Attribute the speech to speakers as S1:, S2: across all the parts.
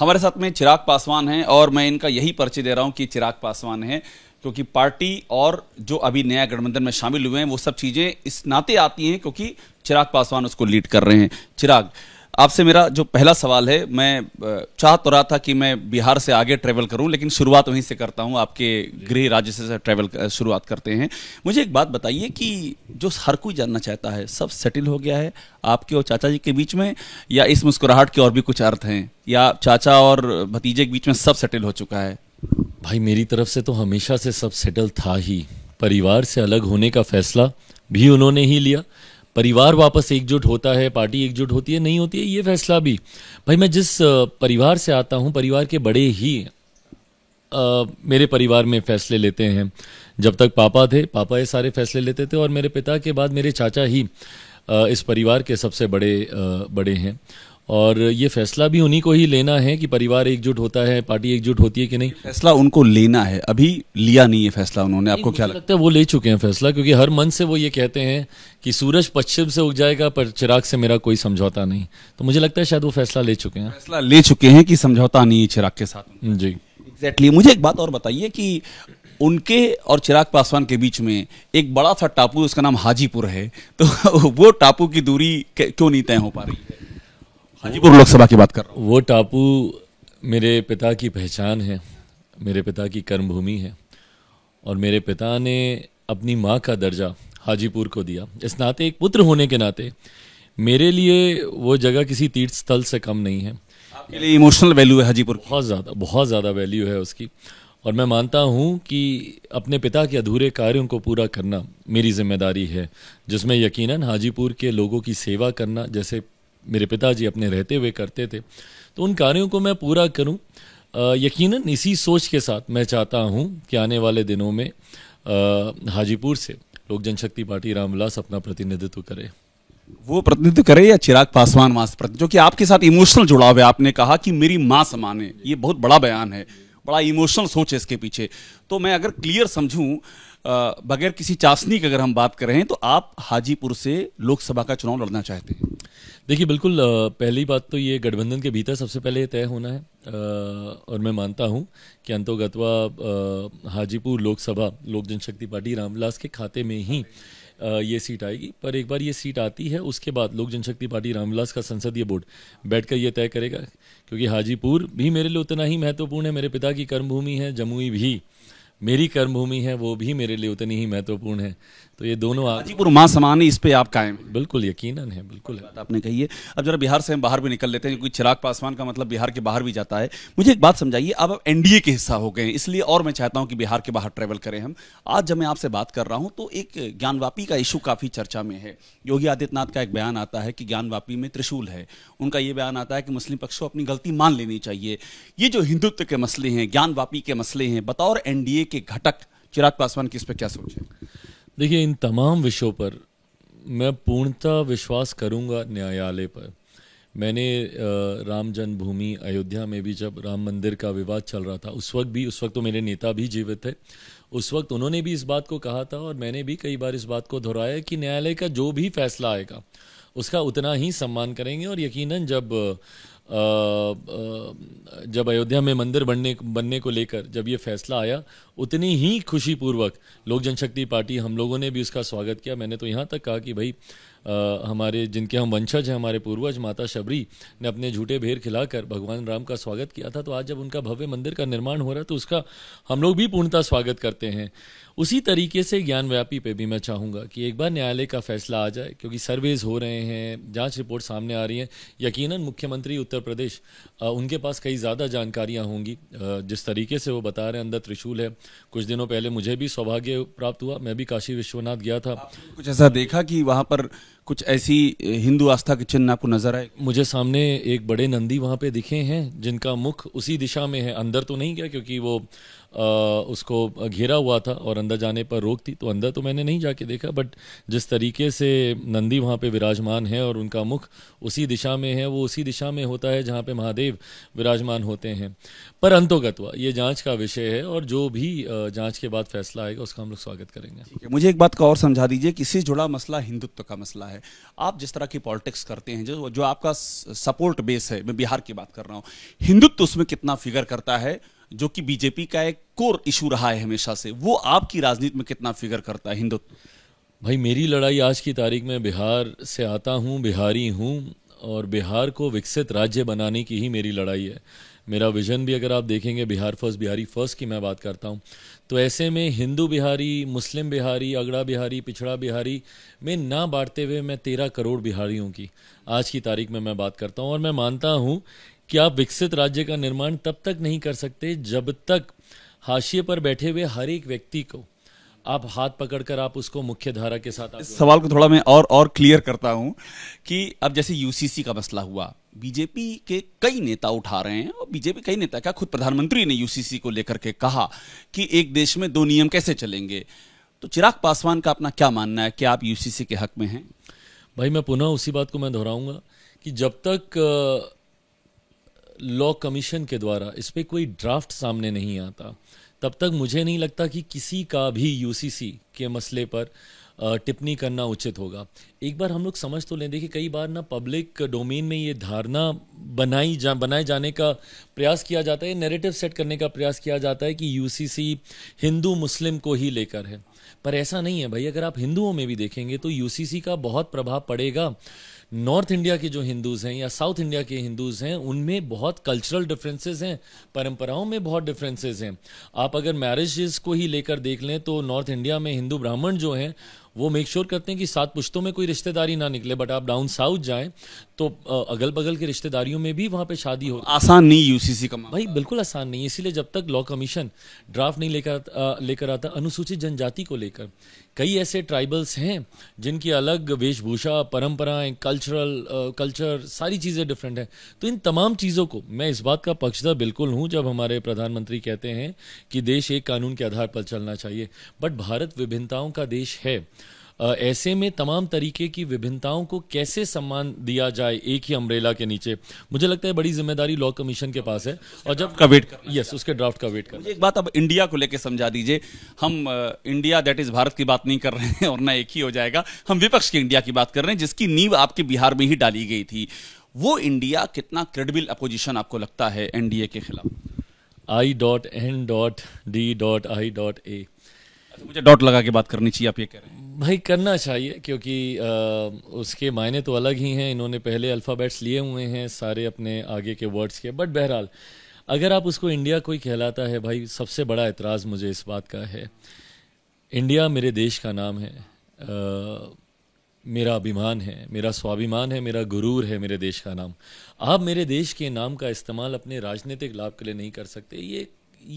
S1: हमारे साथ में चिराग पासवान हैं और मैं इनका यही परिचय दे रहा हूं कि चिराग पासवान हैं क्योंकि पार्टी और जो अभी नया गठबंधन में शामिल हुए हैं वो सब चीज़ें इस नाते आती हैं क्योंकि चिराग पासवान उसको लीड कर रहे हैं चिराग आपसे मेरा जो पहला सवाल है मैं चाह तो रहा था कि मैं बिहार से आगे ट्रेवल करूं लेकिन शुरुआत वहीं से करता हूं आपके गृह राज्य से ट्रेवल शुरुआत करते हैं मुझे एक बात बताइए कि जो हर कोई जानना चाहता है सब सेटल हो गया है आपके और चाचा जी के बीच में या इस मुस्कुराहट के और भी कुछ अर्थ हैं
S2: या चाचा और भतीजे के बीच में सब सेटल हो चुका है भाई मेरी तरफ से तो हमेशा से सब सेटल था ही परिवार से अलग होने का फैसला भी उन्होंने ही लिया परिवार वापस एकजुट होता है पार्टी एकजुट होती है नहीं होती है ये फैसला भी भाई मैं जिस परिवार से आता हूँ परिवार के बड़े ही आ, मेरे परिवार में फैसले लेते हैं जब तक पापा थे पापा ये सारे फैसले लेते थे और मेरे पिता के बाद मेरे चाचा ही आ, इस परिवार के सबसे बड़े आ, बड़े हैं और ये फैसला भी उन्हीं को ही लेना है कि परिवार एकजुट होता है पार्टी एकजुट होती है कि नहीं
S1: फैसला उनको लेना है अभी लिया
S2: नहीं है फैसला उन्होंने आपको क्या लगता, है वो ले चुके हैं फैसला क्योंकि हर मन से वो ये कहते हैं कि सूरज पश्चिम से उग जाएगा पर चिराग से मेरा कोई समझौता नहीं तो मुझे लगता है शायद वो फैसला ले चुके हैं फैसला ले
S1: चुके हैं कि समझौता नहीं है चिराग के साथ जी
S2: एग्जैक्टली मुझे एक बात और बताइए कि
S1: उनके और चिराग पासवान के बीच में एक बड़ा सा टापू उसका नाम हाजीपुर है तो
S2: वो टापू की दूरी क्यों नहीं तय हो पा रही है हाजीपुर लोकसभा की बात कर रहा हूँ वो टापू मेरे पिता की पहचान है मेरे पिता की कर्मभूमि है और मेरे पिता ने अपनी माँ का दर्जा हाजीपुर को दिया इस नाते एक पुत्र होने के नाते मेरे लिए वो जगह किसी तीर्थ स्थल से कम नहीं है आपके लिए इमोशनल वैल्यू है हाजीपुर बहुत ज़्यादा बहुत ज़्यादा वैल्यू है उसकी और मैं मानता हूँ कि अपने पिता के अधूरे कार्यों को पूरा करना मेरी जिम्मेदारी है जिसमें यकीनन हाजीपुर के लोगों की सेवा करना जैसे मेरे पिताजी अपने रहते हुए करते थे तो उन कार्यों को मैं पूरा करूं यकीनन इसी सोच के साथ मैं चाहता हूं कि आने वाले दिनों में हाजीपुर से लोक जनशक्ति पार्टी रामविलास अपना प्रतिनिधित्व करे
S1: वो प्रतिनिधित्व करे या चिराग पासवान वहां से जो कि आपके साथ इमोशनल जुड़ाव है आपने कहा कि मेरी माँ समाने ये बहुत बड़ा बयान है बड़ा इमोशनल सोच है इसके पीछे तो मैं अगर क्लियर समझूं बगैर किसी चाशनी की अगर हम बात करें तो आप हाजीपुर से लोकसभा का चुनाव लड़ना चाहते हैं
S2: देखिए बिल्कुल पहली बात तो ये गठबंधन के भीतर सबसे पहले ये तय होना है और मैं मानता हूँ कि अंतोगतवा हाजीपुर लोकसभा लोक जनशक्ति पार्टी रामविलास के खाते में ही ये सीट आएगी पर एक बार ये सीट आती है उसके बाद लोक जनशक्ति पार्टी रामविलास का संसदीय बोर्ड बैठकर ये तय करेगा क्योंकि हाजीपुर भी मेरे लिए उतना ही महत्वपूर्ण है मेरे पिता की कर्मभूमि है जमुई भी मेरी कर्मभूमि है वो भी मेरे लिए उतनी ही महत्वपूर्ण है तो ये दोनों हाजीपुर माँ समान इस पे आप कायम
S1: बिल्कुल यकीन है बिल्कुल है आपने कही है अब जरा बिहार से हम बाहर भी निकल लेते हैं क्योंकि चिराग पासवान का मतलब बिहार के बाहर भी जाता है मुझे एक बात समझाइए अब एनडीए के हिस्सा हो गए इसलिए और मैं चाहता हूँ कि बिहार के बाहर ट्रेवल करें हम आज जब मैं आपसे बात कर रहा हूँ तो एक ज्ञानवापी का इशू काफ़ी चर्चा में है योगी आदित्यनाथ का एक बयान आता है कि ज्ञानवापी में त्रिशूल है उनका ये बयान आता है कि मुस्लिम पक्ष को अपनी गलती मान लेनी चाहिए ये जो हिंदुत्व के मसले हैं ज्ञानवापी के मसले हैं बतौर एनडीए के घटक
S2: चिराग पासवान की इस पर क्या सोचें देखिए इन तमाम विषयों पर मैं पूर्णतः विश्वास करूंगा न्यायालय पर मैंने राम जन्मभूमि अयोध्या में भी जब राम मंदिर का विवाद चल रहा था उस वक्त भी उस वक्त तो मेरे नेता भी जीवित थे उस वक्त उन्होंने भी इस बात को कहा था और मैंने भी कई बार इस बात को दोहराया कि न्यायालय का जो भी फैसला आएगा उसका उतना ही सम्मान करेंगे और यकीनन जब जब अयोध्या में मंदिर बनने बनने को लेकर जब ये फैसला आया उतनी ही खुशीपूर्वक लोक जनशक्ति पार्टी हम लोगों ने भी उसका स्वागत किया मैंने तो यहाँ तक कहा कि भाई हमारे जिनके हम वंशज हैं हमारे पूर्वज माता शबरी ने अपने झूठे भेर खिलाकर भगवान राम का स्वागत किया था तो आज जब उनका भव्य मंदिर का निर्माण हो रहा है तो उसका हम लोग भी पूर्णता स्वागत करते हैं उसी तरीके से ज्ञानव्यापी पे भी मैं चाहूँगा कि एक बार न्यायालय का फैसला आ जाए क्योंकि सर्वेज हो रहे हैं जांच रिपोर्ट सामने आ रही है यकीनन मुख्यमंत्री उत्तर प्रदेश उनके पास कई ज़्यादा जानकारियाँ होंगी जिस तरीके से वो बता रहे हैं अंदर त्रिशूल है कुछ दिनों पहले मुझे भी सौभाग्य प्राप्त हुआ मैं भी काशी विश्वनाथ गया था कुछ ऐसा देखा कि वहाँ पर कुछ ऐसी हिंदू आस्था के चिन्ह आपको नजर आए मुझे सामने एक बड़े नंदी वहाँ पे दिखे हैं जिनका मुख उसी दिशा में है अंदर तो नहीं गया क्योंकि वो उसको घेरा हुआ था और अंदर जाने पर रोक थी तो अंदर तो मैंने नहीं जाके देखा बट जिस तरीके से नंदी वहाँ पे विराजमान है और उनका मुख उसी दिशा में है वो उसी दिशा में होता है जहाँ पे महादेव विराजमान होते हैं पर अंतोगत हुआ ये जाँच का विषय है और जो भी जाँच के बाद फैसला आएगा उसका हम लोग स्वागत करेंगे
S1: मुझे एक बात का और समझा दीजिए कि इससे जुड़ा मसला हिंदुत्व का मसला है आप जिस तरह की पॉलिटिक्स करते हैं जो जो आपका सपोर्ट बेस है मैं बिहार की बात कर रहा हूँ हिंदुत्व उसमें कितना फिगर करता है जो कि बीजेपी का एक कोर इशू रहा है हमेशा से
S2: वो आपकी राजनीति में कितना फिगर करता है हिंदुत्व भाई मेरी लड़ाई आज की तारीख में बिहार से आता हूँ बिहारी हूँ और बिहार को विकसित राज्य बनाने की ही मेरी लड़ाई है मेरा विजन भी अगर आप देखेंगे बिहार फर्स्ट बिहारी फर्स्ट की मैं बात करता हूँ तो ऐसे में हिंदू बिहारी मुस्लिम बिहारी अगड़ा बिहारी पिछड़ा बिहारी में ना बांटते हुए मैं तेरह करोड़ बिहारियों की आज की तारीख में मैं बात करता हूँ और मैं मानता हूँ आप विकसित राज्य का निर्माण तब तक नहीं कर सकते जब तक हाशिए पर बैठे हुए हर एक व्यक्ति को आप हाथ पकड़कर आप उसको मुख्य धारा के साथ इस सवाल को थोड़ा
S1: मैं और और क्लियर करता हूं कि अब जैसे यूसीसी का मसला हुआ बीजेपी के कई नेता उठा रहे हैं और बीजेपी कई नेता क्या खुद प्रधानमंत्री ने यूसीसी को लेकर के कहा कि एक देश में दो नियम कैसे चलेंगे तो चिराग पासवान का अपना क्या मानना है कि आप यूसीसी के हक में हैं
S2: भाई मैं पुनः उसी बात को मैं दोहराऊंगा कि जब तक लॉ कमीशन के द्वारा इस पर कोई ड्राफ्ट सामने नहीं आता तब तक मुझे नहीं लगता कि किसी का भी यूसीसी के मसले पर टिप्पणी करना उचित होगा एक बार हम लोग समझ तो लें देखिए कई बार ना पब्लिक डोमेन में ये धारणा बनाई जा बनाए जाने का प्रयास किया जाता है नैरेटिव सेट करने का प्रयास किया जाता है कि यूसीसी हिंदू मुस्लिम को ही लेकर है पर ऐसा नहीं है भाई अगर आप हिंदुओं में भी देखेंगे तो यूसीसी का बहुत प्रभाव पड़ेगा नॉर्थ इंडिया के जो हिंदूज़ हैं या साउथ इंडिया के हिंदूज़ हैं उनमें बहुत कल्चरल डिफरेंसेस हैं परंपराओं में बहुत डिफरेंसेस हैं आप अगर मैरिज को ही लेकर देख लें तो नॉर्थ इंडिया में हिंदू ब्राह्मण जो हैं वो मेक श्योर sure करते हैं कि सात पुश्तों में कोई रिश्तेदारी ना निकले बट आप डाउन साउथ जाएं तो अगल बगल के रिश्तेदारियों में भी वहाँ पे शादी हो आसान नहीं यूसीसी का भाई बिल्कुल आसान नहीं इसीलिए जब तक लॉ कमीशन ड्राफ्ट नहीं लेकर लेकर आता अनुसूचित जनजाति को लेकर कई ऐसे ट्राइबल्स हैं जिनकी अलग वेशभूषा परंपराएं कल्चरल कल्चर सारी चीज़ें डिफरेंट हैं तो इन तमाम चीज़ों को मैं इस बात का पक्षधर बिल्कुल हूँ जब हमारे प्रधानमंत्री कहते हैं कि देश एक कानून के आधार पर चलना चाहिए बट भारत विभिन्नताओं का देश है ऐसे में तमाम तरीके की विभिन्नताओं को कैसे सम्मान दिया जाए एक ही अम्ब्रेला के नीचे मुझे लगता है बड़ी जिम्मेदारी लॉ कमीशन के पास है और जब का वेट कर यस उसके ड्राफ्ट का वेट कर एक बात अब इंडिया को लेकर समझा दीजिए
S1: हम इंडिया दैट इज भारत की बात नहीं कर रहे हैं और ना एक ही हो जाएगा हम विपक्ष की इंडिया की बात कर रहे हैं जिसकी नींव आपके बिहार में ही डाली गई थी वो इंडिया कितना क्रेडिबल अपोजिशन आपको लगता
S2: है एनडीए के खिलाफ I dot N dot D dot I dot A मुझे डॉट लगा के बात करनी चाहिए आप ये कह रहे हैं भाई करना चाहिए क्योंकि आ, उसके मायने तो अलग ही हैं इन्होंने पहले अल्फ़ाबेट्स लिए हुए हैं सारे अपने आगे के वर्ड्स के बट बहरहाल अगर आप उसको इंडिया कोई कहलाता है भाई सबसे बड़ा एतराज़ मुझे इस बात का है इंडिया मेरे देश का नाम है आ, मेरा अभिमान है मेरा स्वाभिमान है मेरा गुरूर है मेरे देश का नाम आप मेरे देश के नाम का इस्तेमाल अपने राजनीतिक लाभ के लिए नहीं कर सकते ये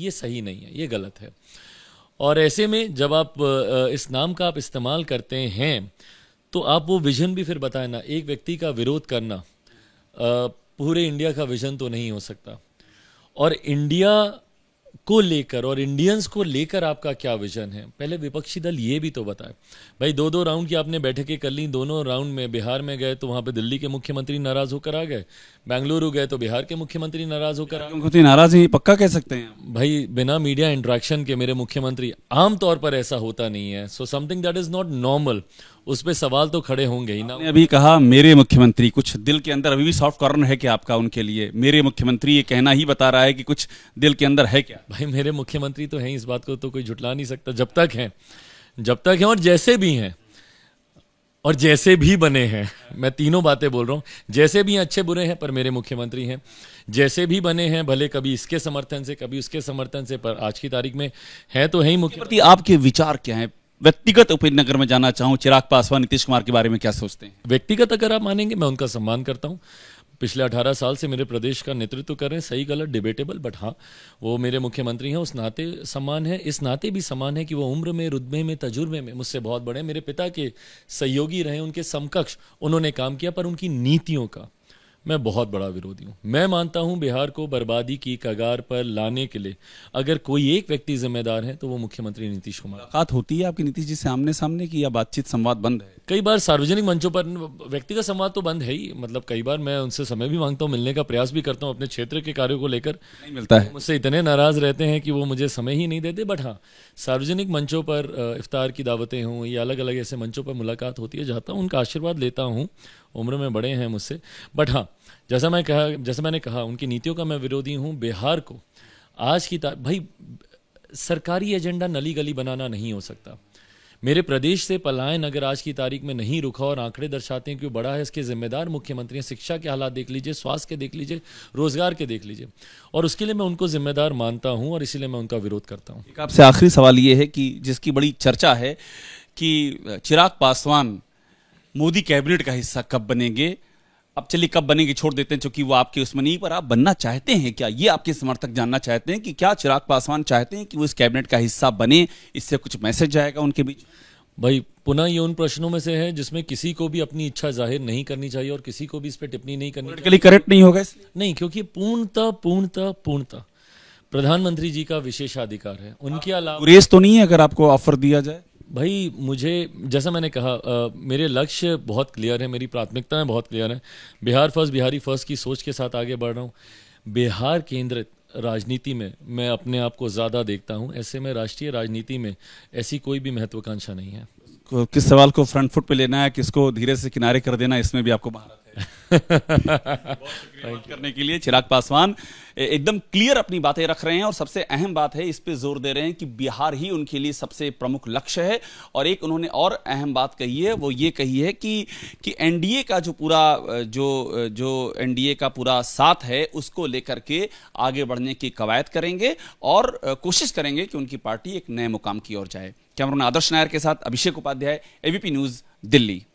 S2: ये सही नहीं है ये गलत है और ऐसे में जब आप इस नाम का आप इस्तेमाल करते हैं तो आप वो विजन भी फिर बताए ना एक व्यक्ति का विरोध करना पूरे इंडिया का विजन तो नहीं हो सकता और इंडिया को लेकर और इंडियंस को लेकर आपका क्या विजन है पहले विपक्षी दल ये भी तो बताए भाई दो दो राउंड की आपने बैठकें कर ली दोनों राउंड में बिहार में गए तो वहां पे दिल्ली के मुख्यमंत्री नाराज होकर आ गए बेंगलुरु गए तो बिहार के मुख्यमंत्री नाराज होकर आ गए नाराज ही पक्का कह सकते हैं भाई बिना मीडिया इंट्रैक्शन के मेरे मुख्यमंत्री आमतौर पर ऐसा होता नहीं है so something that is not normal उस पर सवाल तो खड़े होंगे ही ना अभी कहा
S1: मेरे मुख्यमंत्री कुछ दिल के अंदर
S2: अभी भी सॉफ्ट कॉर्नर है क्या आपका उनके लिए मेरे मुख्यमंत्री ये कहना ही बता रहा है कि कुछ दिल के अंदर है क्या भाई मेरे मुख्यमंत्री तो है इस बात को तो कोई झुटला नहीं सकता जब तक है जब तक है और जैसे भी हैं और जैसे भी बने हैं मैं तीनों बातें बोल रहा हूं जैसे भी अच्छे बुरे हैं पर मेरे मुख्यमंत्री हैं जैसे भी बने हैं भले कभी इसके समर्थन से कभी उसके समर्थन से पर आज की तारीख में है तो है ही मुख्यमंत्री आपके विचार क्या है व्यक्तिगत नगर में जाना चाहूँ चिराग पासवान नीतीश कुमार के बारे में क्या सोचते हैं व्यक्तिगत अगर आप मानेंगे मैं उनका सम्मान करता हूँ पिछले 18 साल से मेरे प्रदेश का नेतृत्व कर रहे हैं सही गलत डिबेटेबल बट हाँ वो मेरे मुख्यमंत्री हैं उस नाते समान है इस नाते भी समान है कि वो उम्र में रुतबे में तजुर्बे में मुझसे बहुत बड़े मेरे पिता के सहयोगी रहे उनके समकक्ष उन्होंने काम किया पर उनकी नीतियों का मैं बहुत बड़ा विरोधी हूँ मैं मानता हूँ बिहार को बर्बादी की कगार पर लाने के लिए अगर कोई एक व्यक्ति जिम्मेदार है तो वो मुख्यमंत्री नीतीश कुमार मुलाकात होती है आपकी नीतीश जी से आमने सामने की या बातचीत संवाद बंद है कई बार सार्वजनिक मंचों पर व्यक्तिगत संवाद तो बंद है ही मतलब कई बार मैं उनसे समय भी मांगता हूँ मिलने का प्रयास भी करता हूँ अपने क्षेत्र के कार्यो को लेकर नहीं मिलता है मुझसे इतने नाराज रहते हैं कि वो मुझे समय ही नहीं देते बट हाँ सार्वजनिक मंचों पर इफ्तार की दावतें हों या अलग अलग ऐसे मंचों पर मुलाकात होती है जाता हूँ उनका आशीर्वाद लेता हूँ उम्र में बड़े हैं मुझसे बट हाँ जैसा मैं कहा जैसा मैंने कहा उनकी नीतियों का मैं विरोधी हूँ बिहार को आज की भाई सरकारी एजेंडा नली गली बनाना नहीं हो सकता मेरे प्रदेश से पलायन अगर आज की तारीख में नहीं रुका और आंकड़े दर्शाते हैं कि बड़ा है इसके जिम्मेदार मुख्यमंत्री हैं शिक्षा के हालात देख लीजिए स्वास्थ्य के देख लीजिए रोजगार के देख लीजिए और उसके लिए मैं उनको जिम्मेदार मानता हूं और इसीलिए मैं उनका विरोध करता हूं आपसे आखिरी सवाल ये है कि जिसकी बड़ी चर्चा है कि चिराग पासवान मोदी कैबिनेट
S1: का हिस्सा कब बनेंगे अब चलिए कब बनेंगे छोड़ देते हैं क्योंकि वो आपके उसमें नहीं पर आप बनना चाहते हैं क्या ये आपके समर्थक जानना चाहते हैं कि क्या चिराग पासवान चाहते हैं कि वो इस कैबिनेट का हिस्सा बने
S2: इससे कुछ मैसेज जाएगा उनके बीच भाई पुनः ये उन प्रश्नों में से है जिसमें किसी को भी अपनी इच्छा जाहिर नहीं करनी चाहिए और किसी को भी इस पर टिप्पणी नहीं करनी चाहिए करेक्ट नहीं होगा नहीं क्योंकि पूर्णता पूर्णता पूर्णता प्रधानमंत्री जी का विशेषाधिकार है उनके हाँ, अलावा रेस तो नहीं है अगर आपको ऑफर दिया जाए भाई मुझे जैसा मैंने कहा आ, मेरे लक्ष्य बहुत क्लियर है मेरी प्राथमिकताएं बहुत क्लियर हैं बिहार फर्स्ट बिहारी फर्स्ट की सोच के साथ आगे बढ़ रहा हूँ बिहार केंद्रित राजनीति में मैं अपने आप को ज़्यादा देखता हूँ ऐसे में राष्ट्रीय राजनीति में ऐसी कोई भी महत्वाकांक्षा नहीं है
S1: किस सवाल को फ्रंट फुट पे लेना है किसको धीरे से किनारे कर देना इसमें भी आपको महारत
S2: करने के लिए चिराग पासवान
S1: एकदम क्लियर अपनी बातें रख रहे हैं और सबसे अहम बात है इस पे जोर दे रहे हैं कि बिहार ही उनके लिए सबसे प्रमुख लक्ष्य है और एक उन्होंने और अहम बात कही है वो ये कही है कि कि एनडीए का जो पूरा जो जो एनडीए का पूरा साथ है उसको लेकर के आगे बढ़ने की कवायद करेंगे और कोशिश करेंगे कि उनकी पार्टी एक नए मुकाम की ओर जाए कैमरून आदर्श नायर के साथ अभिषेक उपाध्याय एबीपी न्यूज दिल्ली